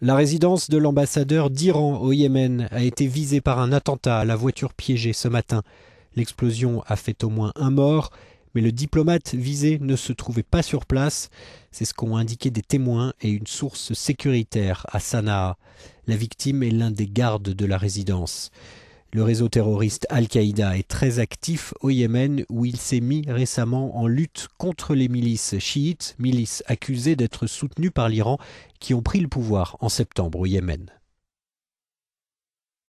La résidence de l'ambassadeur d'Iran au Yémen a été visée par un attentat à la voiture piégée ce matin. L'explosion a fait au moins un mort, mais le diplomate visé ne se trouvait pas sur place. C'est ce qu'ont indiqué des témoins et une source sécuritaire à Sanaa. La victime est l'un des gardes de la résidence. Le réseau terroriste Al-Qaïda est très actif au Yémen où il s'est mis récemment en lutte contre les milices chiites, milices accusées d'être soutenues par l'Iran qui ont pris le pouvoir en septembre au Yémen.